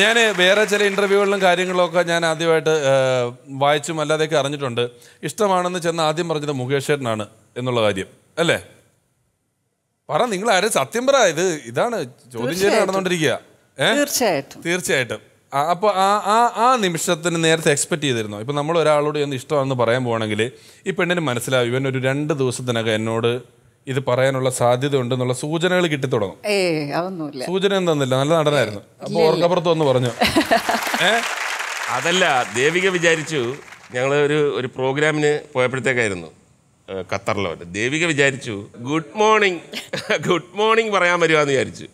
ഞാൻ വേറെ ചില ഇൻ്റർവ്യൂകളിലും കാര്യങ്ങളൊക്കെ ഞാൻ ആദ്യമായിട്ട് വായിച്ചും അല്ലാതെയൊക്കെ അറിഞ്ഞിട്ടുണ്ട് ഇഷ്ടമാണെന്ന് ചെന്ന് ആദ്യം പറഞ്ഞത് മുകേഷ് ചേട്ടനാണ് എന്നുള്ള കാര്യം അല്ലേ പറ നിങ്ങൾ ആരും സത്യം പറ ഇത് ഇതാണ് ചോദ്യം ചെയ്ത് നടന്നുകൊണ്ടിരിക്കുക തീർച്ചയായിട്ടും തീർച്ചയായിട്ടും അപ്പോൾ ആ ആ ആ നിമിഷത്തിന് നേരത്തെ എക്സ്പെക്ട് ചെയ്തിരുന്നു ഇപ്പം നമ്മൾ ഒരാളോട് എന്ന് ഇഷ്ടമാണെന്ന് പറയാൻ പോകണമെങ്കിൽ ഈ പെണ്ണിന് മനസ്സിലാവും ഇവൻ ഒരു രണ്ട് ദിവസത്തിനകം എന്നോട് ഇത് പറയാനുള്ള സാധ്യത ഉണ്ടെന്നുള്ള സൂചനകൾ കിട്ടി തുടങ്ങും സൂചന തന്നില്ല നല്ല നടനായിരുന്നു അപ്പൊ ഓർക്കപ്പുറത്ത് വന്ന് പറഞ്ഞു അതല്ല ദേവിക വിചാരിച്ചു ഞങ്ങൾ ഒരു ഒരു പ്രോഗ്രാമിന് പോയപ്പോഴത്തേക്കായിരുന്നു ഖത്തറിലോ ദേവിക വിചാരിച്ചു ഗുഡ് മോർണിംഗ് ഗുഡ് മോർണിംഗ് പറയാൻ വരുവാന്ന് വിചാരിച്ചു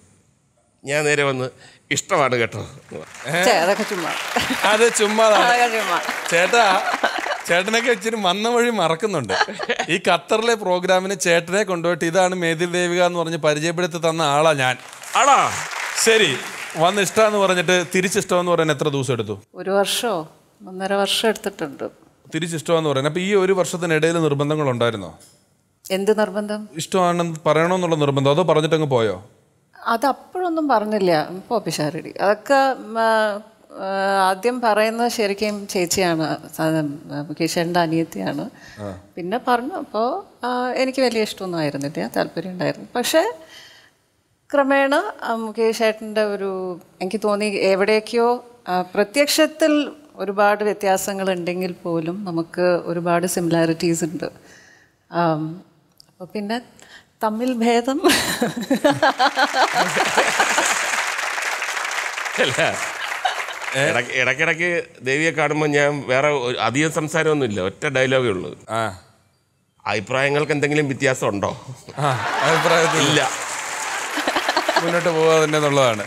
ഞാൻ നേരെ വന്ന് ഇഷ്ടമാണ് കേട്ടോ അത് ചുമ്മാ അത് ചുമ്മാ ചേട്ടാ ചേട്ടനൊക്കെ ഇച്ചിരി വന്ന വഴി മറക്കുന്നുണ്ട് ഈ ഖത്തറിലെ പ്രോഗ്രാമിന് ചേട്ടനെ കൊണ്ടുപോയിട്ട് ഇതാണ് മേതിൽ ദേവിക എന്ന് പറഞ്ഞ് പരിചയപ്പെടുത്തി തന്ന ആളാ ഞാൻ ആടാ ശരി വന്ന് ഇഷ്ടം പറഞ്ഞിട്ട് തിരിച്ചിഷ്ടമെന്ന് പറയാൻ എത്ര ദിവസം എടുത്തു ഒരു വർഷോ ഒന്നര വർഷം എടുത്തിട്ടുണ്ട് തിരിച്ചിഷ്ടമെന്ന് പറയാൻ അപ്പൊ ഈ ഒരു വർഷത്തിനിടയിൽ നിർബന്ധങ്ങൾ ഉണ്ടായിരുന്നോ എന്ത് നിർബന്ധം ഇഷ്ടമാണെന്ന് പറയണമെന്നുള്ള നിർബന്ധം അതോ പറഞ്ഞിട്ടങ്ങ് പോയോ അത് അപ്പോഴൊന്നും പറഞ്ഞില്ല പോപ്പിശാരടി അതൊക്കെ ആദ്യം പറയുന്നത് ശരിക്കും ചേച്ചിയാണ് കിഷന്റെ അനിയത്തിയാണ് പിന്നെ പറഞ്ഞു അപ്പോൾ എനിക്ക് വലിയ ഇഷ്ടമൊന്നും ആയിരുന്നില്ല താല്പര്യം ഉണ്ടായിരുന്നു പക്ഷേ ക്രമേണ മുകേഷ് ഏട്ടൻ്റെ ഒരു എനിക്ക് തോന്നി എവിടേക്കോ പ്രത്യക്ഷത്തിൽ ഒരുപാട് വ്യത്യാസങ്ങൾ ഉണ്ടെങ്കിൽ പോലും നമുക്ക് ഒരുപാട് സിമിലാരിറ്റീസ് ഉണ്ട് അപ്പോൾ പിന്നെ തമ്മിൽ ഭേദം ഇടക്കിടക്ക് ദേവിയെ കാണുമ്പോൾ ഞാൻ വേറെ അധികം സംസാരമൊന്നുമില്ല ഒറ്റ ഡയലോഗേ ഉള്ളൂ അഭിപ്രായങ്ങൾക്ക് എന്തെങ്കിലും വ്യത്യാസം ഉണ്ടോ അഭിപ്രായത്തിൽ ഇല്ല മുന്നോട്ട് പോകാതെ തന്നെ എന്നുള്ളതാണ്